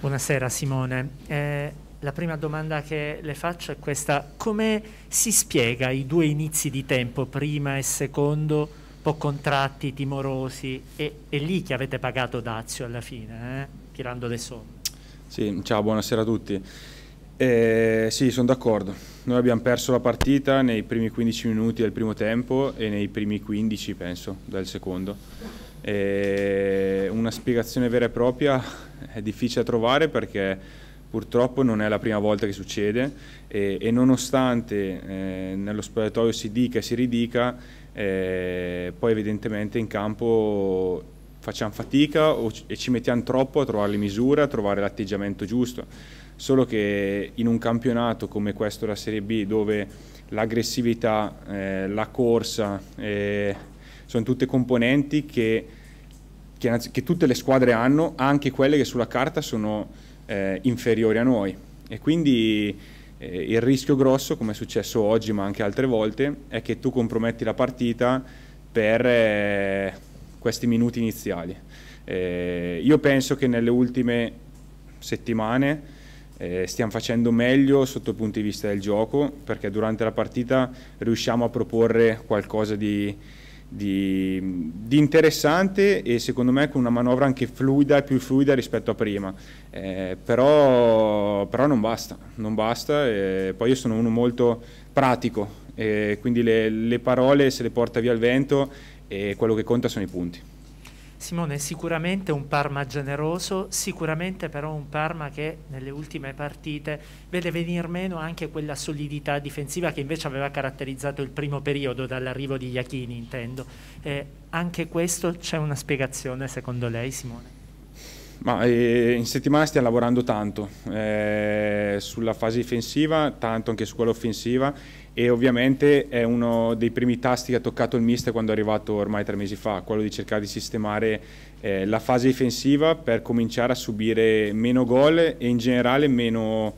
Buonasera Simone. Eh, la prima domanda che le faccio è questa. Come si spiega i due inizi di tempo, prima e secondo, un po' contratti timorosi? E, è lì che avete pagato Dazio alla fine, eh? tirando le somme. Sì, ciao, buonasera a tutti. Eh, sì, sono d'accordo. Noi abbiamo perso la partita nei primi 15 minuti del primo tempo e nei primi 15, penso, del secondo. Eh, una spiegazione vera e propria è difficile da trovare perché purtroppo non è la prima volta che succede e, e nonostante eh, nello spogliatoio si dica e si ridica, eh, poi evidentemente in campo facciamo fatica o, e ci mettiamo troppo a trovare le misure, a trovare l'atteggiamento giusto. Solo che in un campionato come questo della Serie B dove l'aggressività, eh, la corsa eh, sono tutte componenti che che, che, tutte le squadre hanno, anche quelle che sulla carta sono eh, inferiori a noi. E quindi eh, il rischio grosso, come è successo oggi ma anche altre volte, è che tu comprometti la partita per eh, questi minuti iniziali. Eh, io penso che nelle ultime settimane eh, stiamo facendo meglio sotto il punto di vista del gioco perché durante la partita riusciamo a proporre qualcosa di, di, di, interessante e secondo me con una manovra anche fluida, più fluida rispetto a prima. Eh, però, però, non basta, non basta. Eh, poi io sono uno molto pratico, eh, quindi le, le parole se le porta via il vento e eh, quello che conta sono i punti. Simone, sicuramente un Parma generoso, sicuramente però un Parma che nelle ultime partite vede venir meno anche quella solidità difensiva che invece aveva caratterizzato il primo periodo dall'arrivo di Iachini, intendo. Eh, anche questo c'è una spiegazione secondo lei, Simone? Ma, eh, in settimana stiamo lavorando tanto, eh, sulla fase difensiva, tanto anche su quella offensiva e ovviamente è uno dei primi tasti che ha toccato il mister quando è arrivato ormai tre mesi fa, quello di cercare di sistemare eh, la fase difensiva per cominciare a subire meno gol e in generale meno,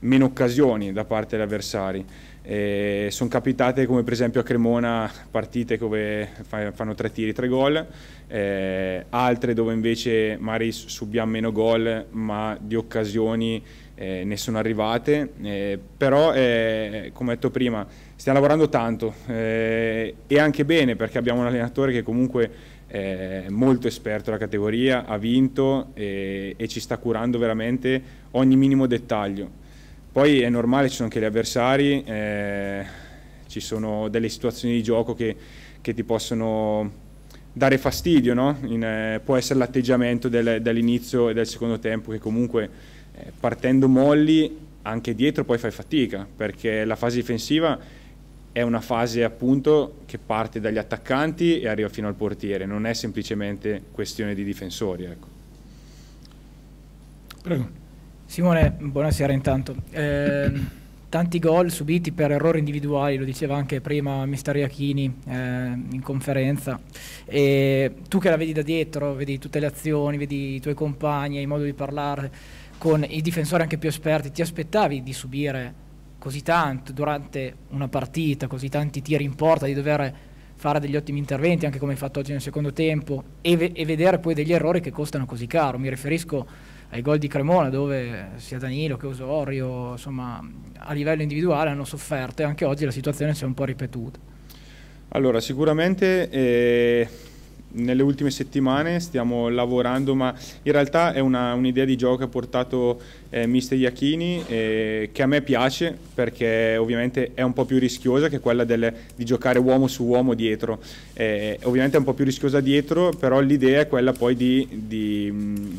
meno occasioni da parte degli avversari. Eh, sono capitate come per esempio a Cremona partite dove fanno tre tiri, tre gol, eh, altre dove invece magari subiamo meno gol ma di occasioni eh, ne sono arrivate, eh, però eh, come detto prima stiamo lavorando tanto eh, e anche bene perché abbiamo un allenatore che comunque eh, è molto esperto della categoria, ha vinto e ci sta curando veramente ogni minimo dettaglio. Poi è normale, ci sono anche gli avversari, eh, ci sono delle situazioni di gioco che, che ti possono dare fastidio, no? In, eh, può essere l'atteggiamento dell'inizio e del secondo tempo che comunque eh, partendo molli anche dietro poi fai fatica perché la fase difensiva è una fase appunto che parte dagli attaccanti e arriva fino al portiere, non è semplicemente questione di difensori. Ecco. Prego. Simone, buonasera intanto. Eh tanti gol subiti per errori individuali, lo diceva anche prima Mister Iachini eh, in conferenza, e tu che la vedi da dietro, vedi tutte le azioni, vedi i tuoi compagni, il modo di parlare con i difensori anche più esperti, ti aspettavi di subire così tanto durante una partita, così tanti tiri in porta, di dover fare degli ottimi interventi anche come hai fatto oggi nel secondo tempo e, ve- e vedere poi degli errori che costano così caro, mi riferisco ai gol di Cremona dove sia Danilo che Osorio insomma a livello individuale hanno sofferto e anche oggi la situazione si è un po' ripetuta. Allora sicuramente eh, nelle ultime settimane stiamo lavorando ma in realtà è un'idea di gioco che ha portato eh, Mister Iachini eh, che a me piace perché ovviamente è un po' più rischiosa che quella del, di giocare uomo su uomo dietro eh, ovviamente è un po' più rischiosa dietro però l'idea è quella poi di, di mh, mm,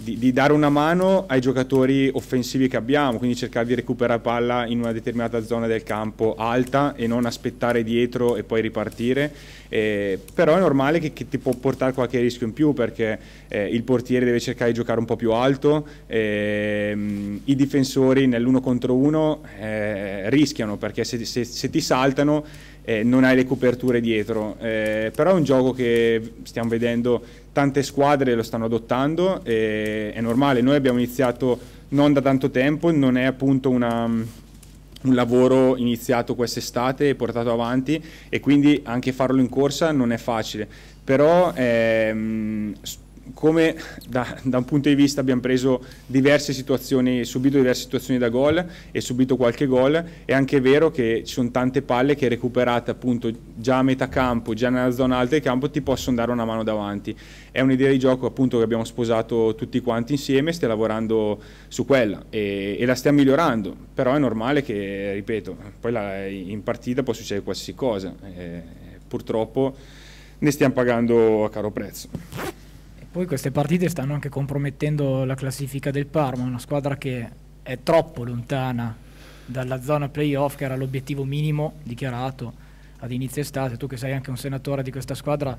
di, di, dare una mano ai giocatori offensivi che abbiamo, quindi cercare di recuperare palla in una determinata zona del campo alta e non aspettare dietro e poi ripartire. Eh, però è normale che, che, ti può portare qualche rischio in più perché eh, il portiere deve cercare di giocare un po' più alto, ehm, i difensori nell'uno contro uno eh, rischiano perché se, se, se ti saltano eh, non hai le coperture dietro. Eh, però è un gioco che stiamo vedendo tante squadre lo stanno adottando, e è normale, noi abbiamo iniziato non da tanto tempo, non è appunto una, un lavoro iniziato quest'estate e portato avanti e quindi anche farlo in corsa non è facile, però ehm, come da, da, un punto di vista abbiamo preso diverse situazioni, subito diverse situazioni da gol e subito qualche gol, è anche vero che ci sono tante palle che recuperate appunto già a metà campo, già nella zona alta di campo ti possono dare una mano davanti. È un'idea di gioco appunto che abbiamo sposato tutti quanti insieme, stiamo lavorando su quella e, e la stiamo migliorando, però è normale che, ripeto, poi la, in partita può succedere qualsiasi cosa, e, eh, purtroppo ne stiamo pagando a caro prezzo. Poi queste partite stanno anche compromettendo la classifica del Parma, una squadra che è troppo lontana dalla zona playoff che era l'obiettivo minimo dichiarato ad inizio estate. Tu che sei anche un senatore di questa squadra,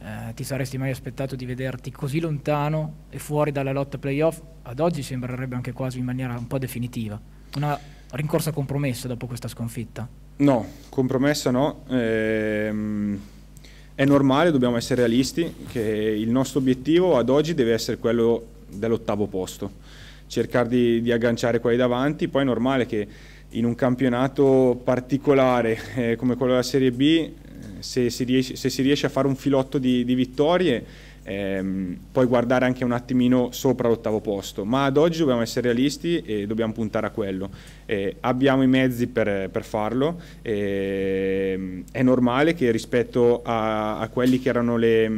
eh, ti saresti mai aspettato di vederti così lontano e fuori dalla lotta playoff? Ad oggi sembrerebbe anche quasi in maniera un po' definitiva. Una rincorsa compromessa dopo questa sconfitta? No, compromessa no. Ehm è normale, dobbiamo essere realisti, che il nostro obiettivo ad oggi deve essere quello dell'ottavo posto, cercare di, di agganciare quelli davanti, poi è normale che in un campionato particolare eh, come quello della Serie B, eh, se si, riesce, se si riesce a fare un filotto di, di vittorie, ehm, poi guardare anche un attimino sopra l'ottavo posto, ma ad oggi dobbiamo essere realisti e dobbiamo puntare a quello. Eh, abbiamo i mezzi per, per farlo, ehm, è normale che rispetto a, a quelli che erano le...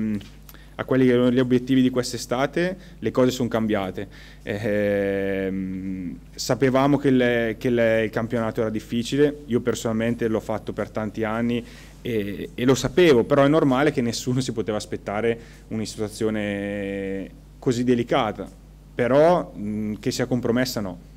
a quelli che erano gli obiettivi di quest'estate, le cose sono cambiate. Eh, sapevamo che, le, che le, il campionato era difficile, io personalmente l'ho fatto per tanti anni e, e lo sapevo, però è normale che nessuno si poteva aspettare una situazione così delicata, però mh, che sia compromessa no.